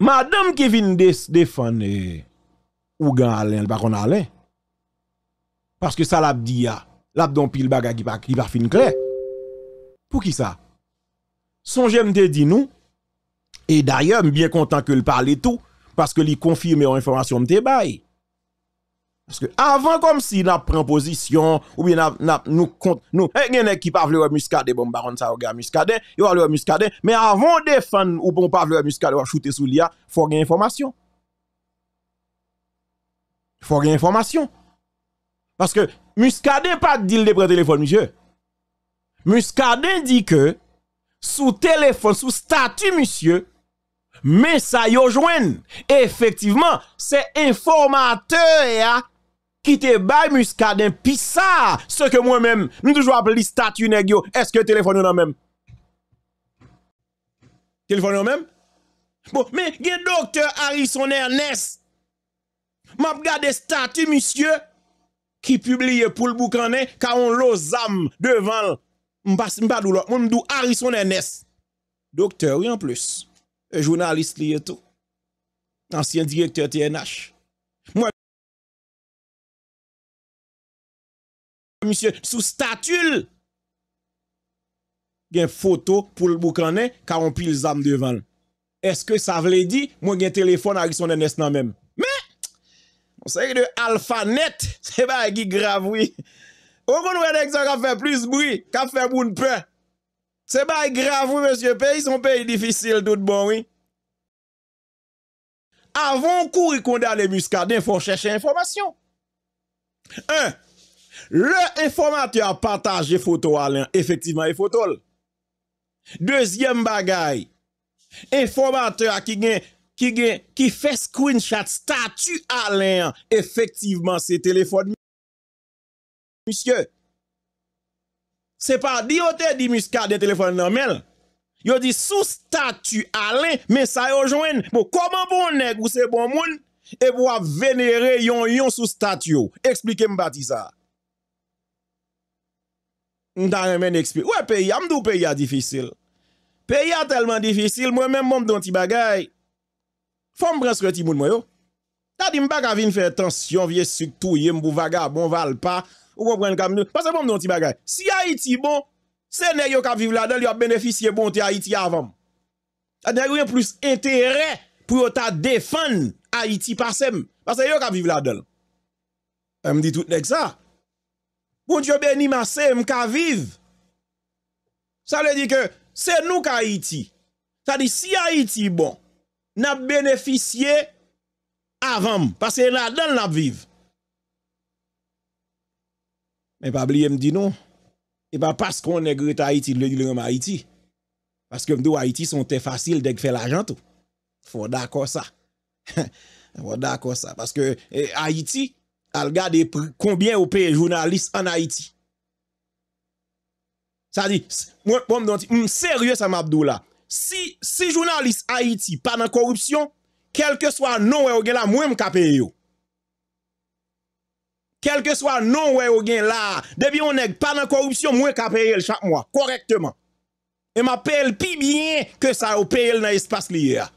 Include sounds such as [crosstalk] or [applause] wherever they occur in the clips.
Madame Kevindes Defane ou gan alen l bakon alen. Paske sa lap di ya, ah, lap don pil baga ki bak fin kre. Pou ki sa? Sonje mte di nou, e dayem, bien kontan ke l parle tou, paske li konfirme yon informasyon mte baye. Parce que avant, comme si nous prenons position, ou bien nous comptons, nous, eh, il y en a qui parlent de muscadet, bon, baron, ça, regarde muscadet, il va muscadet, mais avant de défendre ou bon, parler de muscadet, ou shooter sous l'IA, il faut gagner information. Il faut gagner information. Parce que muscadet pas de de prendre téléphone, monsieur. Muscadet dit que, sous téléphone, sous statut, monsieur, mais ça Effectivement, c'est informateur Ki te bay muska den, pi sa, se ke mwen men, mwen toujwa ap li statu neg yo, eske telefon yo nan men. Telefon yo nan bon, men? Bo, men, gen doktor Harrison Ernest, map gade statu misye, ki publie pou l'bouk anen, ka on lo zam, devan, mwen pa dou lò, mwen mdou Harrison Ernest. Doktor yo en plus, e jounalist li eto, ansyen direktor TNH. Monsye, sou statul gen foto pou l'boukranen ka on pil zanm devan eske sa vle di moun gen telefon a gison den esnan men men monsye de alfanet se [laughs] ba e gi gravoui okon nou e dek sa ka fe plis boui ka fe moun pe se ba e gravoui monsye pe son pe e difisil dout bon wii avon kou rikonde a de muskadin fon cheshe informasyon un monsye Le informateur partage e foto alen, efektiveman e fotol. Dezyem bagay, informateur ki gen, ki gen, ki fe screenshot statu alen, efektiveman se telefon. Misyè, se pa diote di muska de telefon normal, yo di sou statu alen, men sa yo jwen, bo koman bon neg bon ou se bon moun, e bo a venere yon yon sou statu yo. Eksplike mbati sa. M'ta remen expliquer. Ouais, pays, m'dou pays a difficile. Pays a tellement difficile, moi-même, mon don ti bagay. Fom presque ti moun moi yo. T'as dit vin ka vin faire attention, vieux sucre touye, m'bou val pas. Ou comprenez kam. nou. Parce que don ti bagay. Si Haïti bon, c'est ne yo ka vivre la dedans yo bénéficier bon. Haïti avant. A rien plus intérêt pour ta défendre Haïti pasem. Parce yo ka vivre la dedans Elle dit tout nèg ça. Ou diyo be ni ma se m ka viv. Sa bon, non. le di ke, se nou ka Haiti. Sa li si Haiti bon, nap beneficye, avanm, pase la dan nap viv. Me pa bliye m di nou, e pa pas kon negre ta Haiti, le ni lèm Haiti. Paske m do Haiti son te fasil deg fe la jantou. Fon da kon sa. Fon da kon sa. Paske Haiti, al gade konbyen ou pe jounalist an Haiti. Sa di, m serye sa m abdou la. Si jounalist Haiti pa nan korupsyon, kelke swa non wè ou gen la, mwen m kapeye yo. Kelke swa non wè ou gen la, debi ou neg, pa nan korupsyon, mwen kapeye yo l chak mwa, korekteman. E m apel pi byen ke sa ou peye yo l nan espas li ya.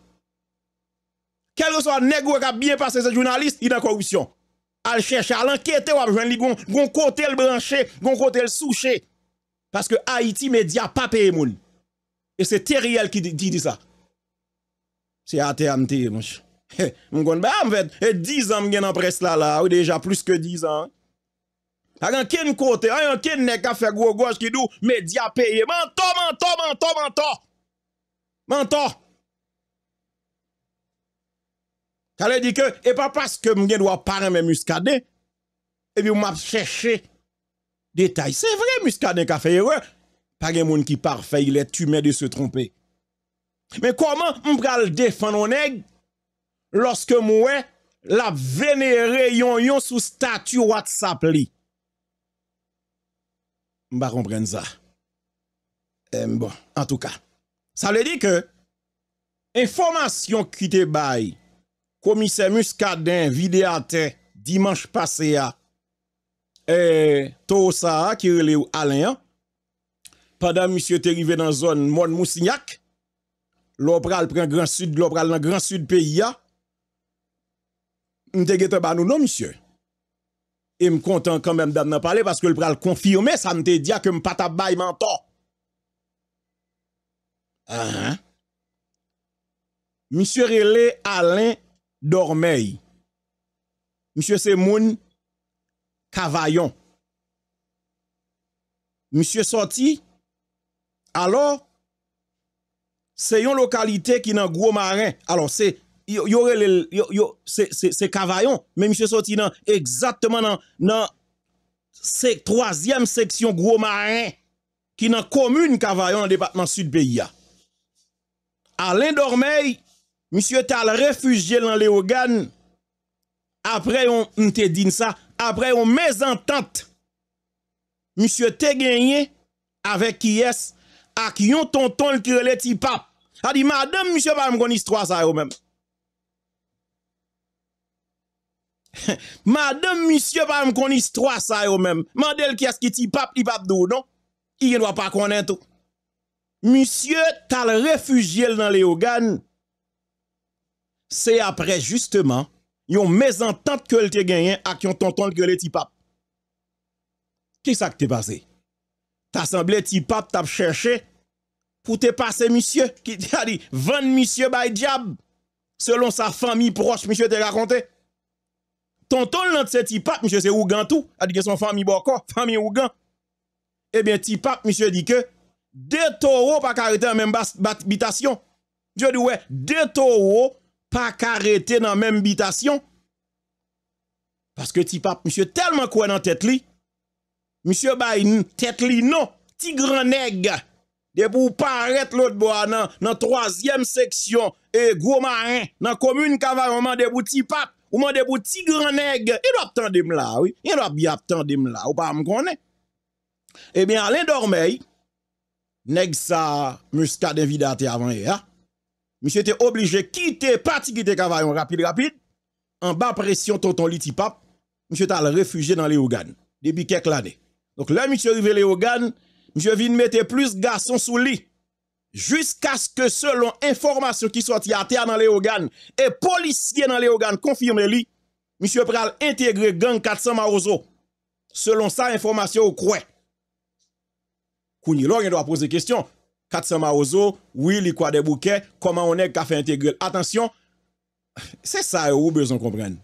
Kelke swa neg ou kap byen pase se jounalist, y nan korupsyon. al chercher, à enquêter ou à joindre gon, gon côté le branché, gon côté le souché. Parce que Haïti, média, pas paye moun. Et c'est Terriel qui dit, ça. C'est à terme, mon Mon gon, ben, en fait, 10 eh, ans, m'gen en presse là, là, ou déjà plus que 10 ans. Par gen ken côté, a ken nek a fait gros gauche qui dou, média payé. Mentor, mentor, mentor, mentor. Mentor. Sa le di ke, e pa pas ke m gen do a parem e muskade, e bi ou map chèche detay. Se vre muskade ka fèye wè, page moun ki pare fèye lè tume de se trompe. Men kouman m pral defan ou neg, loske m wè la venere yon yon sou statu watsap li. M ba rom pren za. Bon, en tout ka, sa le di ke, informasyon ki te bayi, komise mus kaden vide ate dimanche pase ya, e eh, to sa ki rele ou alen ya, padan monsye te rive nan zon moun mousinyak, lopral pren gran sud, lopral nan gran sud peyi ya, mte gete banou nou non, monsye, e m kontan kambem dan nan pale, paske lopral konfirme, sa mte dia ke m patabay manto. Ah, Haan? Monsye rele alen, Dormeil. Monsieur Semoun Cavaillon. Monsieur sorti. Alors, c'est une localité qui dans gros marin. Alors, c'est c'est Cavaillon. Mais monsieur sorti dans exactement dans, dans troisième section gros marin qui dans commune Cavaillon dans département sud pays. Alain Dormeil misye tal refujye l nan le ogan, apre yon mte din sa, apre yon mezantante, misye te genye, avek ki es, ak yon tonton l kirele ti pap, a di madem misye pa m konis 3 sa yo men. [laughs] Madem misye pa m konis 3 sa yo men, mandel ki es ki ti pap, ti pap do non, i genwa pa konen to. Misye tal refujye l nan le ogan, c'est après justement yon mésentente que te gagné avec yon tonton que le pap. Qui ça que t'es passé? T'as semblé pap t'as cherché pour te passer monsieur qui a dit 20 monsieur by diable selon sa famille proche monsieur te raconté. Tonton l'an se pap monsieur c'est Ougan tout, a dit que son famille boko, famille Ougan. Eh bien pap, monsieur dit que deux taureaux pas arrêter en même habitation. Je dit ouais, deux taureaux pa karete nan menm bitasyon, paske ti pap, msye telman kwen nan tetli, msye bay tetli non, ti gran neg, de pou paret lout bo anan, nan troasyem seksyon, e gwo ma an, nan komune kavay, ouman de pou ti pap, ouman de pou ti gran neg, yon do ap tende m la, yon do ap bi ap tende m la, ou pa m kwenen. Ebyen, eh alen dormey, neg sa muska devidate avan e eh, a, ah. monsieur était obligé de quitter parti quitter Cavaillon rapide rapide en bas pression tonton Litipap monsieur était réfugié dans les organes depuis quelques années donc là monsieur arrivé les organes monsieur vient mettre plus garçons sous lit jusqu'à ce que selon information qui sorti à terre dans les organes et policiers dans les organes confirment lui monsieur pral intégrer gang 400 Marozo selon ça information au quoi? Kouni doit poser question 400 Maozo, oui, li quoi des bouquets, comment on est qu'à intégré. Attention, c'est ça que vous besoin comprendre.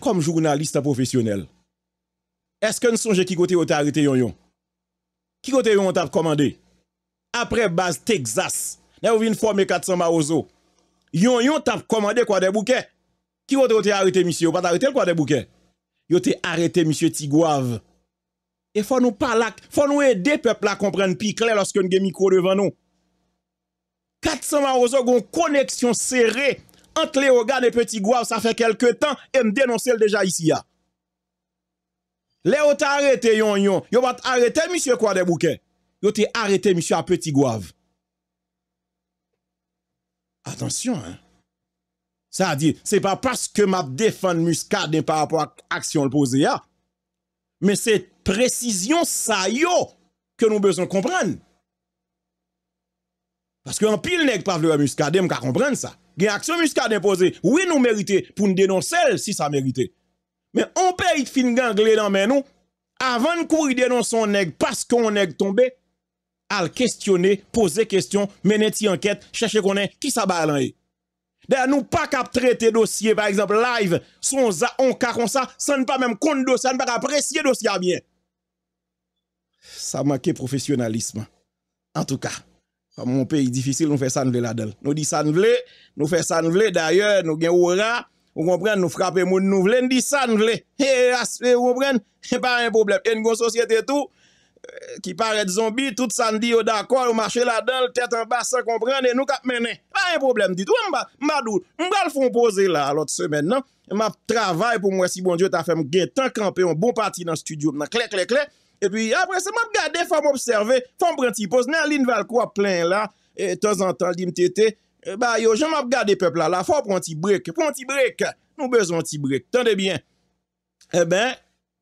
Comme journaliste professionnel, est-ce que nous songez qui côté vous arrêté yon yon? Qui côté yon commandé? Après base Texas, vous venez former 400 Maozo. Yon yon t'a commandé quoi des bouquets? Qui côté avez arrêté monsieur? Vous pas arrêté quoi des bouquets? Vous arrêté monsieur Tigouave. E fò nou pa lak, fò nou e de pepl la kompren pi kle lòske nge mi kou devan nou. Kat sa man ròzò goun koneksyon serè ant le ogane Petit Guav, sa fè kelke tan, e m denonsèl deja isi ya. Le o t'arete yon yon, yo bat arete misye kwa de bouke, yo te arete misye a Petit Guav. Atensyon, sa di, se pa paske map defan muskade ne pa apwa aksyon l'poze ya, men se Prezisyon sa yo Ke nou bezon kompran Paske an pil neg pa vlewe muskadem Ka kompran sa Gen aksyon muskadem pose Ou e nou merite pou nou denon sel si sa merite Men an pe y fin gangle nan men nou Avan kou y denon son neg Paske an neg tombe Al kestyone, pose kestyon Meneti anket, chache konen ki sa ba lan e De an nou pa kap trete dosye Par exemple live Son za an ka kon sa San pa menm konde dosye An pa kap presye dosye a myen Sa manke profesionalisme. En tout ka. Mon peyi, di fisyl, nou fe san vle la del. Nou di san vle, nou fe san vle. D'ayor, nou gen ou ra, nou frape moun nou vle, nou di san vle. He, he, aspe, ou vle, pa yon problem. En goun sosyete tout, ki pare d'zombi, tout san di, yo d'akor, yo mache la del, tet an bas, sa kompren, nou kap menen. Pa yon problem ditou. Mba, mba doud, mba l'fon pose la, l'ot semen nan, mba travay pou mwen si bon dje, ta fe mgen tan kampe, yon bon pati nan studio mna, kle, kle, kle. E pi apre se map gade fwa m'observe, fwa m'pren ti pose nan lin val kwa plen la, et ton zantan dim tete, ba yo, jen map gade pepl la, la fwa m'pren ti brek, m'pren ti brek, nou bezon ti brek, tande bien. E ben,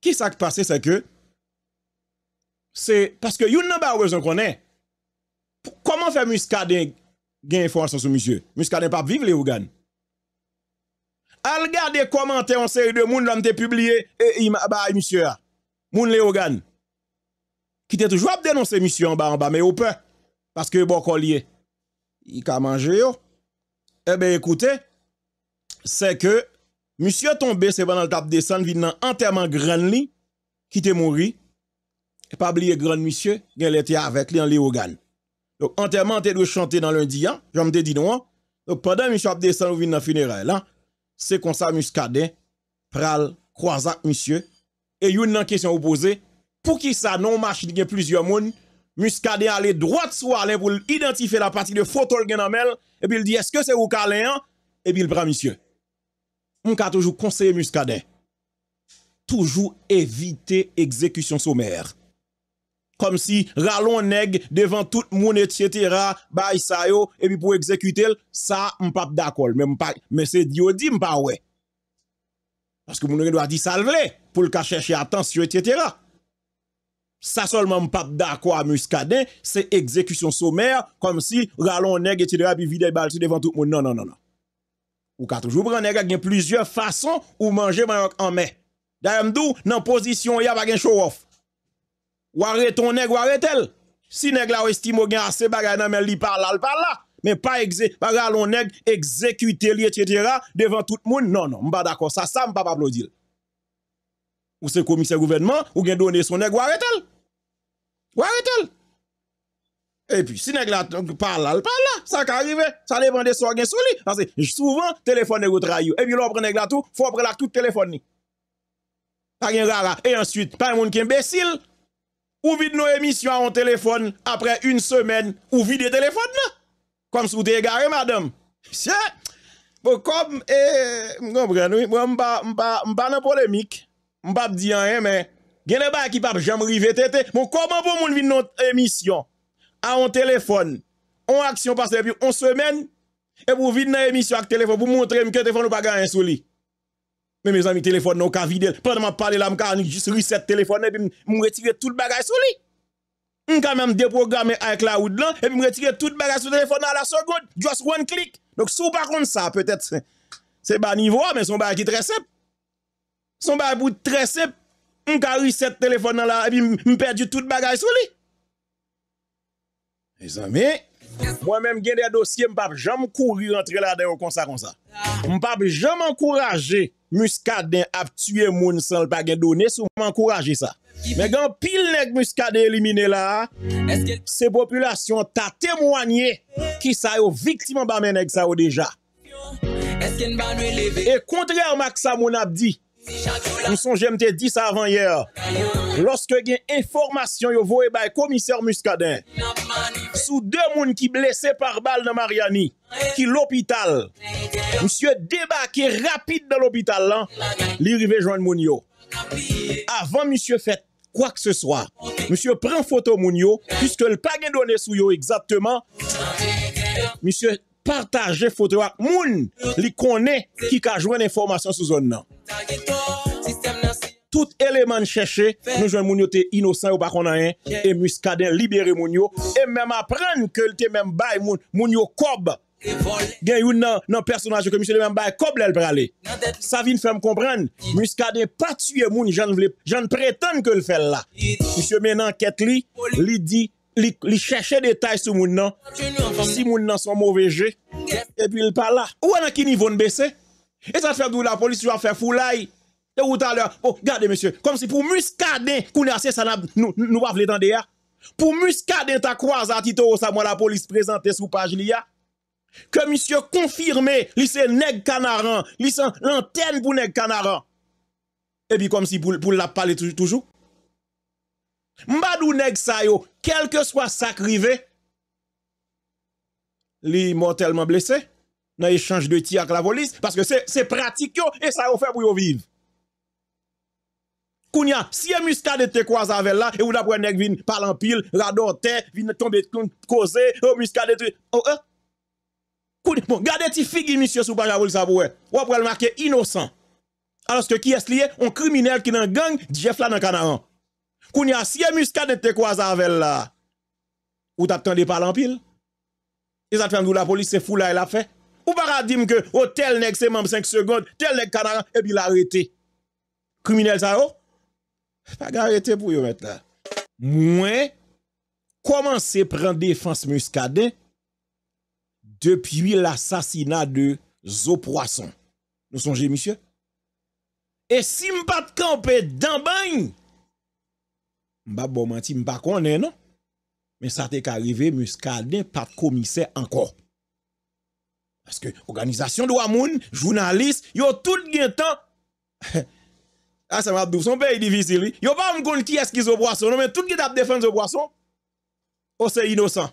ki sa k'pase sa ke? Se, paske yon nan ba wèzon konen, koman fè muska den gen fwa sa sou misye, muska den pa viv le ou gan? Al gade koman te onse yon moun lam te publie, e ima ba misye a, moun le ou gan? qui était toujours à dénoncer monsieur en bas en bas, mais au peu. Parce que bon collier, il a mangé. Eh bien, écoutez, c'est que monsieur tombé, c'est pendant le tap descendre, vient dans enterrement grand li, qui était mort. Et pas oublier grand monsieur, il était avec lui en Léogane. Donc, enterrement, tu de chanter dans lundi, hein? Je me dit non. Donc, pendant monsieur a descend, ou dans funérail, là, c'est comme ça, muscadet, pral, croisant monsieur. Et une question opposée, pour qui ça, non machine qui plusieurs monde, Muscadet aller droit sur Alain pour identifier la partie de photo le et puis il dit est-ce que c'est ou Alain et puis il prend monsieur. On a toujours conseillé Muscadet. Toujours éviter exécution sommaire. Comme si ralon nèg devant tout le monde etc. bay sa yo et puis pour exécuter ça on pas d'accord mais mais c'est diodim. dit pas ouais. Parce que mon doit dire ça pour le chercher attention etc. Sa solman m pap dakwa a muskade, se ekzekwisyon somer, kom si ralon neg etiedera bi vide bal si devan tout moun nan nan nan nan. Ou katoujou, pran neg a gen plizye fason ou manje mayok anme. Da yon mdou, nan posisyon ya bagen show off. Ware ton neg, ware tel. Si neg la ou estimo gen ase bagay nan men li par la, li par la. Men pa ekzekwisyon, baga alon neg, ekzekwite li etiedera devan tout moun nan nan. M pa dakwa sa sa m pap aplodil. ou c'est commissaire gouvernement, ou bien donné son nègre, ou arrête Ou Et puis, si nègre là, parle parle là, ça arrive, ça prendre de soi, sur lui. Parce que souvent, téléphone nègre trahir, Et puis, l'on prend nègre tout, faut prendre la tout téléphone Pas rien rara. Et ensuite, pas un monde qui est imbécile. Ou vide nos émissions en téléphone après une semaine, ou vide le téléphone là. Comme si vous égaré, madame. C'est, bon, comme, eh, comprends, oui. moi, pas pas la polémique. M pap di an e men, gen e bay ki pap jam rivete te. Bon, Mou koman pou moun vide nan emisyon? A an telefon, an aksyon pase, epi an semen, epi moun vide nan emisyon ak telefon pou moun tre mwen ke telefon nou bagay an sou li. Mè mè zan mi telefon nou ka vide, plèd mè mwen pale la mwen ka an jisri set telefon, epi moun m'm retire tout bagay sou li. M kan mè m deprogramme an cloud lan, epi moun m'm retire tout bagay sou telefon nan la seconde, just one click. Donk sou pa kont sa, pwetet se ba nivou an, men son bagay ki tre sep. Son ba apout tresep, mkari set telefon nan la, epi mperdi tout bagay sou li. E zanme, mwen menm gen de dosye, mpap jom kouri rentre la den yo konsa konsa. Mpap jom ankoraje muskaden ap tue moun san lpa gen dones, mpap ankoraje sa. Men gen pil nek muskaden elimine la, se populasyon ta temwanye ki sa yo viktime ba men nek sa yo deja. E kontryar mak sa moun ap di, Monson jemte di sa avan yer Lorske gen informasyon yo vo e bay komiser muskaden Sou demoun ki blese par bal na Mariani Ki l'opital Monson debake rapide da l'opital lan Li rivejwen moun yo Avan monson fet kwa kse swa Monson pren foto moun yo Piske l pa gen donen sou yo egzapteman Monson partaje fotewak moun li konen ki ka jwen informasyon sou zon nan. Tout eleman chèche, nou jwen moun yo te inosan ou bakonayen, e mwis kaden libere moun yo, e mèm apren ke lte mèm bay moun yo kob, gen yon nan personajen ke mwis yo le mèm bay kob lèl pralè. Savin fèm kompren, mwis kaden patuye moun, jan prétan ke l fèl la. Mwis yo men anket li, li di, li, cherche des détails sur moun nan. Si moun nan son mauvais jeu, et puis il parle là. Ou an qui niveau baisser? Et ça fait d'où la police va faire foulaille. Et ou tout à oh, regardez monsieur, comme si pour muscadin, qu'on a assez, ça nous nous pas l'étendre ya. Hein. Pour muscadin, ta croise à Tito, ça moi la police sur sous page l'IA. Que monsieur confirme, li c'est nèg canaran, li c'est l'antenne pour nèg canaran. Et puis comme si pour, la parler toujours. Mbadou nèg sa yo, quel que soit sa crivé, li mortellement blessé dans échange de tir avec la police, parce que c'est pratique et ça fait pour vivre. Kounia, si un muscade te croise avec là, et ou d'après nèg vin parler en pile, radote, vin tomber cause, oh muscade te. Oh, eh? Kounia, bon, gardez ti figi, monsieur, sous pas ça pour Ou après le marquer innocent. Alors que qui est lié? Un criminel qui dans gang, Jeff là dans Canaran. Koun ya siye muskade te kwa zavell la. Ou ta tande palan pil? E zan tande ou la polis se fula e la fe? Ou para di m ke, o oh, tel nek semanbe 5 seconde, tel nek kanaran, e bi la rete? Kouminele sa yo? Oh? A gare rete pou yo metna. Mwen, kouman se pren defans muskade, depi li asasina de zo poason. Nou sonje, misye? E sim pat kanpe dambanyi. je bon menti, pas konnen non. Mais ça te commissaire pas Parce commissaire encore. Parce que organisation de Wamoun, journaliste, yo tout le temps. [laughs] ah, sa oui. son pays pas Yo ki poisson, non mais tout le monde defen zo O se innocent.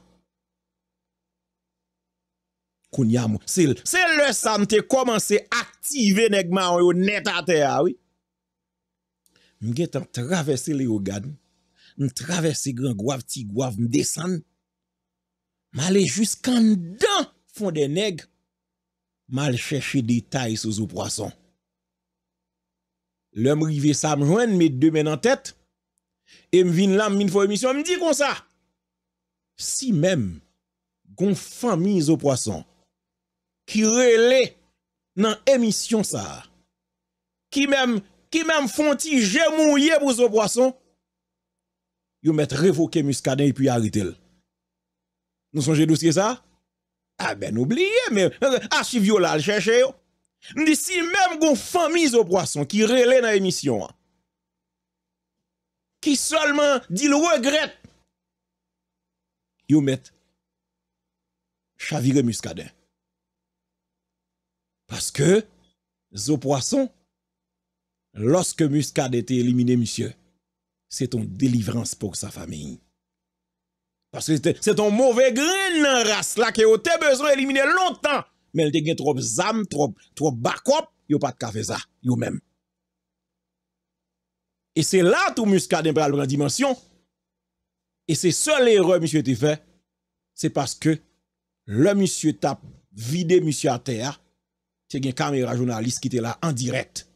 Koun innocent? C'est le sam te à activer. oui, yo net à oui. m traves se gran gwa v ti gwa v m desan, ma le jus kan dan fon den neg, ma le cheshe detay sou zo prason. Lèm rive sa m jwen, mè dè men an tèt, e m vin lam min fò emisyon, m di kon sa, si mèm gon fan mi zo prason, ki rele nan emisyon sa, ki mèm fon ti jè moun ye pou zo prason, vous mettre révoquer Muscadet et puis arrêté le. Nous songez dossier ça Ah ben oubliez mais euh, archive yo là chercher yo. si même gon famille au poisson qui relè dans l'émission, hein, qui seulement dit le regret Vous met chavire Muscadet. Parce que zo poisson lorsque Muscadet était éliminé monsieur c'est ton délivrance pour sa famille. Parce que c'est ton mauvais grain dans race là que a besoin d'éliminer longtemps. Mais il a eu trop d'âmes, trop, trop backup, il pas de café ça, il même. Et c'est là tout muscade pral la dimension. Et c'est seule erreur monsieur a fait, c'est parce que le monsieur tape vidé monsieur à terre, c'est une caméra journaliste qui était là en direct.